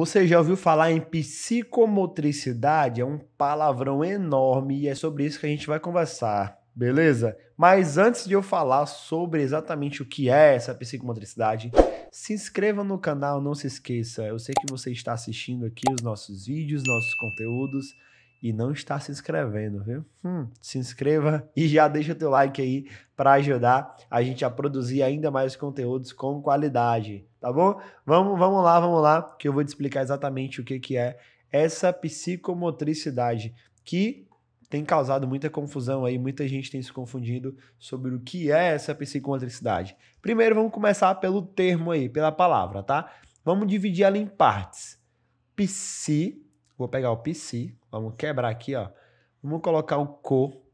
Você já ouviu falar em psicomotricidade? É um palavrão enorme e é sobre isso que a gente vai conversar, beleza? Mas antes de eu falar sobre exatamente o que é essa psicomotricidade, se inscreva no canal, não se esqueça. Eu sei que você está assistindo aqui os nossos vídeos, nossos conteúdos e não está se inscrevendo, viu? Hum, se inscreva e já deixa teu like aí para ajudar a gente a produzir ainda mais conteúdos com qualidade, tá bom? Vamos, vamos lá, vamos lá, que eu vou te explicar exatamente o que, que é essa psicomotricidade que tem causado muita confusão aí, muita gente tem se confundido sobre o que é essa psicomotricidade. Primeiro vamos começar pelo termo aí, pela palavra, tá? Vamos dividir ela em partes. Psi, vou pegar o psi, Vamos quebrar aqui, ó. Vamos colocar o co.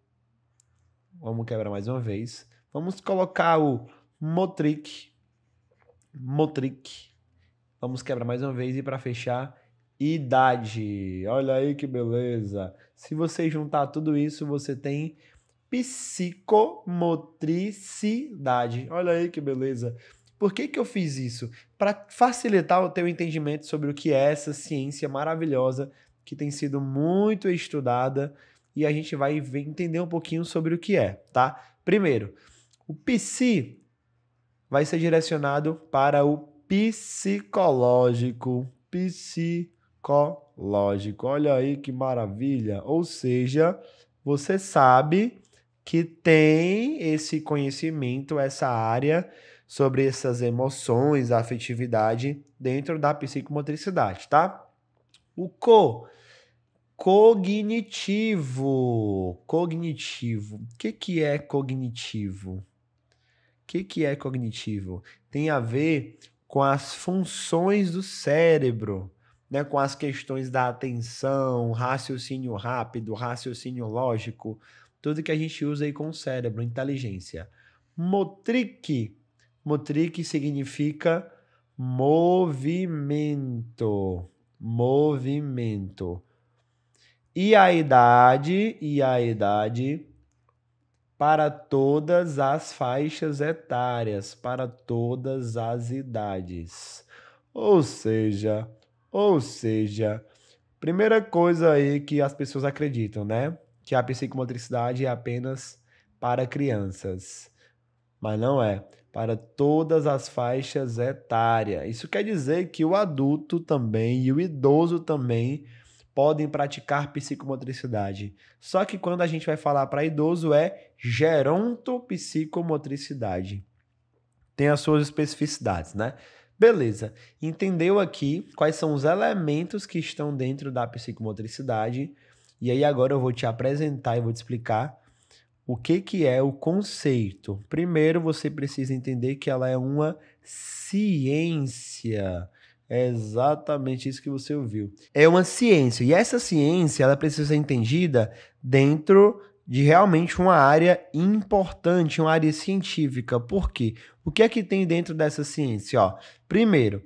Vamos quebrar mais uma vez. Vamos colocar o motric. Motric. Vamos quebrar mais uma vez e para fechar, idade. Olha aí que beleza. Se você juntar tudo isso, você tem psicomotricidade. Olha aí que beleza. Por que, que eu fiz isso? Para facilitar o teu entendimento sobre o que é essa ciência maravilhosa que tem sido muito estudada e a gente vai entender um pouquinho sobre o que é, tá? Primeiro, o PC vai ser direcionado para o psicológico. Psicológico. Olha aí que maravilha. Ou seja, você sabe que tem esse conhecimento, essa área sobre essas emoções, a afetividade dentro da psicomotricidade, tá? O co. Cognitivo. Cognitivo. O que, que é cognitivo? O que, que é cognitivo? Tem a ver com as funções do cérebro, né? com as questões da atenção, raciocínio rápido, raciocínio lógico, tudo que a gente usa aí com o cérebro, inteligência. Motric. Motric significa movimento movimento. E a idade, e a idade para todas as faixas etárias, para todas as idades. Ou seja, ou seja, primeira coisa aí que as pessoas acreditam, né? Que a psicomotricidade é apenas para crianças mas não é para todas as faixas etárias. Isso quer dizer que o adulto também e o idoso também podem praticar psicomotricidade. Só que quando a gente vai falar para idoso é gerontopsicomotricidade. Tem as suas especificidades, né? Beleza. Entendeu aqui quais são os elementos que estão dentro da psicomotricidade? E aí agora eu vou te apresentar e vou te explicar o que, que é o conceito? Primeiro, você precisa entender que ela é uma ciência. É exatamente isso que você ouviu. É uma ciência. E essa ciência ela precisa ser entendida dentro de realmente uma área importante, uma área científica. Por quê? O que é que tem dentro dessa ciência? Ó, primeiro,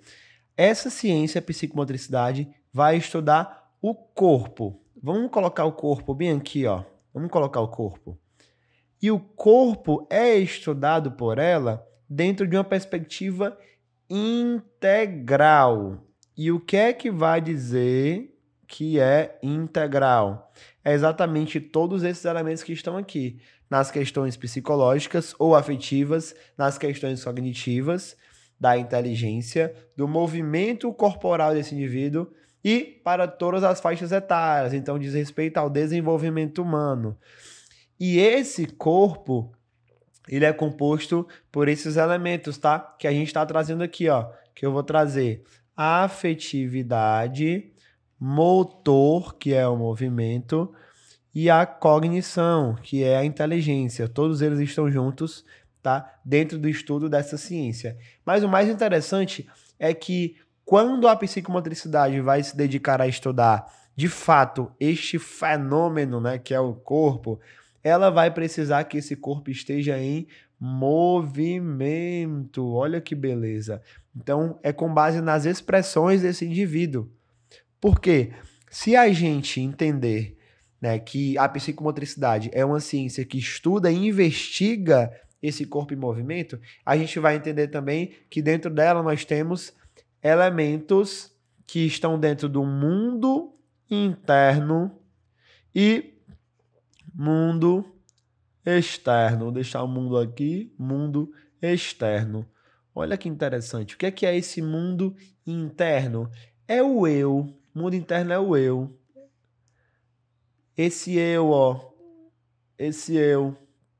essa ciência, a psicomotricidade, vai estudar o corpo. Vamos colocar o corpo bem aqui, ó. Vamos colocar o corpo. E o corpo é estudado por ela dentro de uma perspectiva integral. E o que é que vai dizer que é integral? É exatamente todos esses elementos que estão aqui, nas questões psicológicas ou afetivas, nas questões cognitivas, da inteligência, do movimento corporal desse indivíduo e para todas as faixas etárias. Então, diz respeito ao desenvolvimento humano. E esse corpo, ele é composto por esses elementos, tá? Que a gente está trazendo aqui, ó. Que eu vou trazer afetividade, motor, que é o movimento, e a cognição, que é a inteligência. Todos eles estão juntos, tá? Dentro do estudo dessa ciência. Mas o mais interessante é que quando a psicomotricidade vai se dedicar a estudar de fato este fenômeno, né, que é o corpo, ela vai precisar que esse corpo esteja em movimento. Olha que beleza. Então, é com base nas expressões desse indivíduo. Porque se a gente entender né, que a psicomotricidade é uma ciência que estuda e investiga esse corpo em movimento, a gente vai entender também que dentro dela nós temos elementos que estão dentro do mundo interno e mundo externo. Vou deixar o mundo aqui, mundo externo. Olha que interessante. O que é que é esse mundo interno? É o eu. O mundo interno é o eu. Esse eu, ó. Esse eu.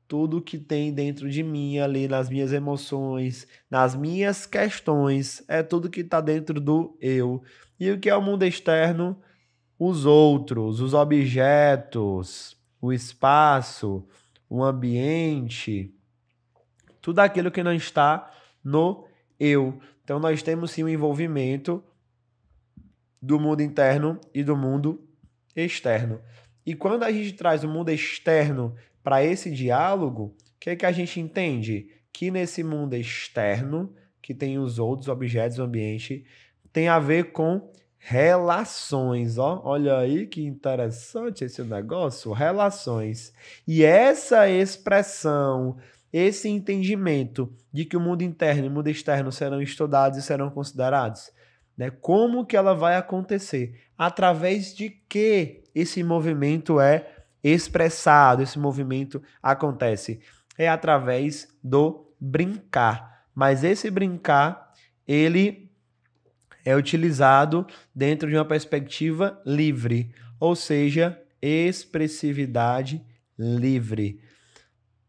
Tudo que tem dentro de mim ali, nas minhas emoções, nas minhas questões, é tudo que está dentro do eu. E o que é o mundo externo? Os outros, os objetos, o espaço, o ambiente, tudo aquilo que não está no eu. Então nós temos sim o um envolvimento do mundo interno e do mundo externo. E quando a gente traz o mundo externo para esse diálogo, o que, é que a gente entende? Que nesse mundo externo, que tem os outros objetos, o ambiente, tem a ver com Relações, ó. Olha aí que interessante esse negócio. Relações. E essa expressão, esse entendimento de que o mundo interno e o mundo externo serão estudados e serão considerados, né? Como que ela vai acontecer? Através de que esse movimento é expressado, esse movimento acontece? É através do brincar. Mas esse brincar, ele é utilizado dentro de uma perspectiva livre, ou seja, expressividade livre.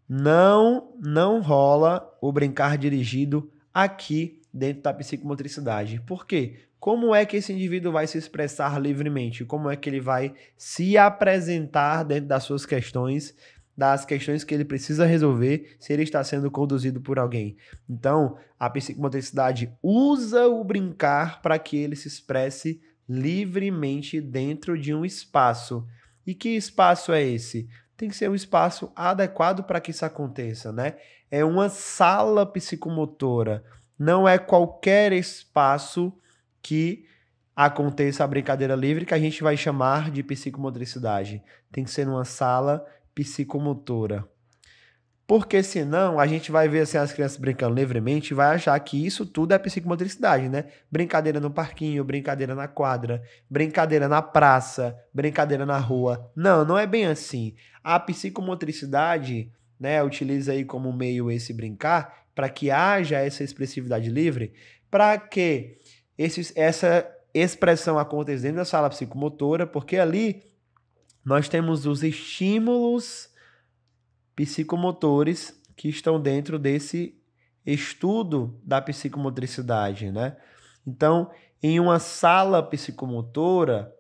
Não, não rola o brincar dirigido aqui dentro da psicomotricidade. Por quê? Como é que esse indivíduo vai se expressar livremente? Como é que ele vai se apresentar dentro das suas questões das questões que ele precisa resolver se ele está sendo conduzido por alguém. Então, a psicomotricidade usa o brincar para que ele se expresse livremente dentro de um espaço. E que espaço é esse? Tem que ser um espaço adequado para que isso aconteça, né? É uma sala psicomotora, não é qualquer espaço que aconteça a brincadeira livre que a gente vai chamar de psicomotricidade. Tem que ser numa sala psicomotora. Porque senão a gente vai ver assim, as crianças brincando livremente e vai achar que isso tudo é psicomotricidade, né? Brincadeira no parquinho, brincadeira na quadra, brincadeira na praça, brincadeira na rua. Não, não é bem assim. A psicomotricidade, né, utiliza aí como meio esse brincar para que haja essa expressividade livre, para que esses, essa expressão aconteça dentro da sala psicomotora, porque ali nós temos os estímulos psicomotores que estão dentro desse estudo da psicomotricidade, né? Então, em uma sala psicomotora,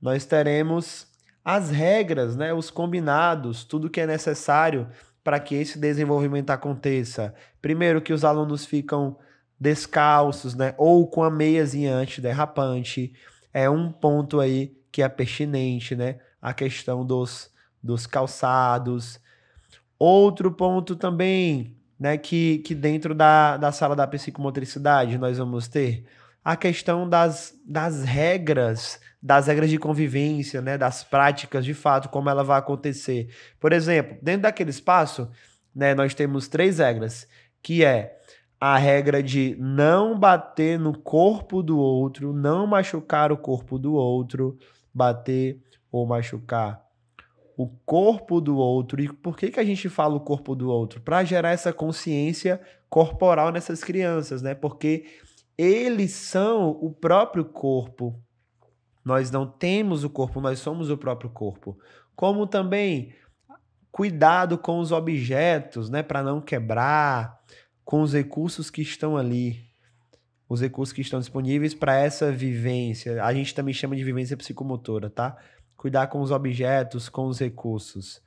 nós teremos as regras, né, os combinados, tudo que é necessário para que esse desenvolvimento aconteça. Primeiro que os alunos ficam descalços, né, ou com a meiazinha antiderrapante, é um ponto aí que é pertinente, né? a questão dos, dos calçados. Outro ponto também, né, que, que dentro da, da sala da psicomotricidade nós vamos ter a questão das, das regras, das regras de convivência, né, das práticas de fato, como ela vai acontecer. Por exemplo, dentro daquele espaço, né, nós temos três regras, que é a regra de não bater no corpo do outro, não machucar o corpo do outro, bater ou machucar o corpo do outro. E por que, que a gente fala o corpo do outro? Para gerar essa consciência corporal nessas crianças, né? Porque eles são o próprio corpo. Nós não temos o corpo, nós somos o próprio corpo. Como também cuidado com os objetos, né, para não quebrar, com os recursos que estão ali os recursos que estão disponíveis para essa vivência. A gente também chama de vivência psicomotora, tá? Cuidar com os objetos, com os recursos.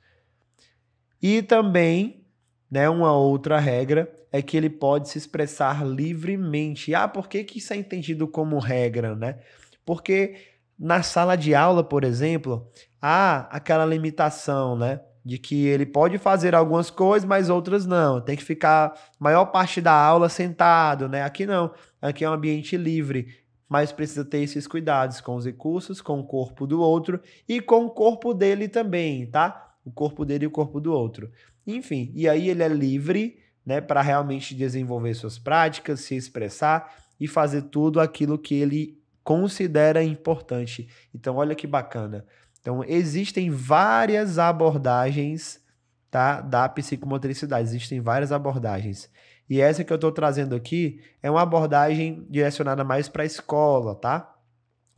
E também, né, uma outra regra é que ele pode se expressar livremente. Ah, por que, que isso é entendido como regra, né? Porque na sala de aula, por exemplo, há aquela limitação, né? de que ele pode fazer algumas coisas, mas outras não. Tem que ficar maior parte da aula sentado, né? Aqui não. Aqui é um ambiente livre, mas precisa ter esses cuidados com os recursos, com o corpo do outro e com o corpo dele também, tá? O corpo dele e o corpo do outro. Enfim, e aí ele é livre, né, para realmente desenvolver suas práticas, se expressar e fazer tudo aquilo que ele considera importante. Então, olha que bacana. Então, existem várias abordagens tá, da psicomotricidade, existem várias abordagens. E essa que eu estou trazendo aqui é uma abordagem direcionada mais para a escola, tá?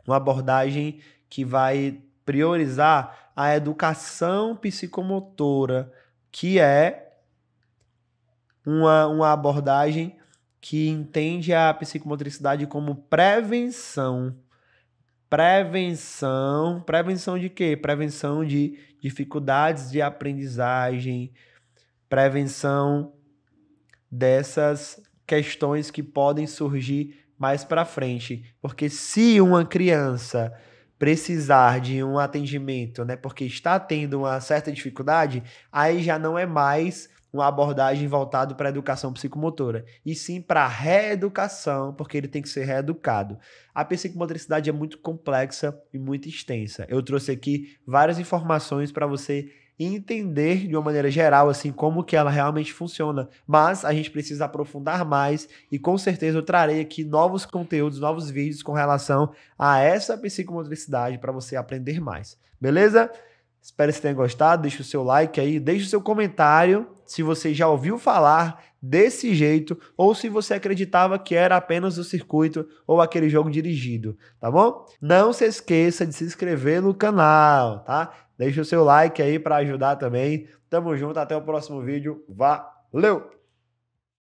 Uma abordagem que vai priorizar a educação psicomotora, que é uma, uma abordagem que entende a psicomotricidade como prevenção prevenção. Prevenção de quê? Prevenção de dificuldades de aprendizagem, prevenção dessas questões que podem surgir mais para frente. Porque se uma criança precisar de um atendimento, né, porque está tendo uma certa dificuldade, aí já não é mais uma abordagem voltada para a educação psicomotora, e sim para a reeducação, porque ele tem que ser reeducado. A psicomotricidade é muito complexa e muito extensa. Eu trouxe aqui várias informações para você entender de uma maneira geral assim como que ela realmente funciona, mas a gente precisa aprofundar mais e com certeza eu trarei aqui novos conteúdos, novos vídeos com relação a essa psicomotricidade para você aprender mais. Beleza? Espero que você tenha gostado. Deixe o seu like aí, deixe o seu comentário se você já ouviu falar desse jeito ou se você acreditava que era apenas o circuito ou aquele jogo dirigido, tá bom? Não se esqueça de se inscrever no canal, tá? Deixe o seu like aí para ajudar também. Tamo junto, até o próximo vídeo. Valeu!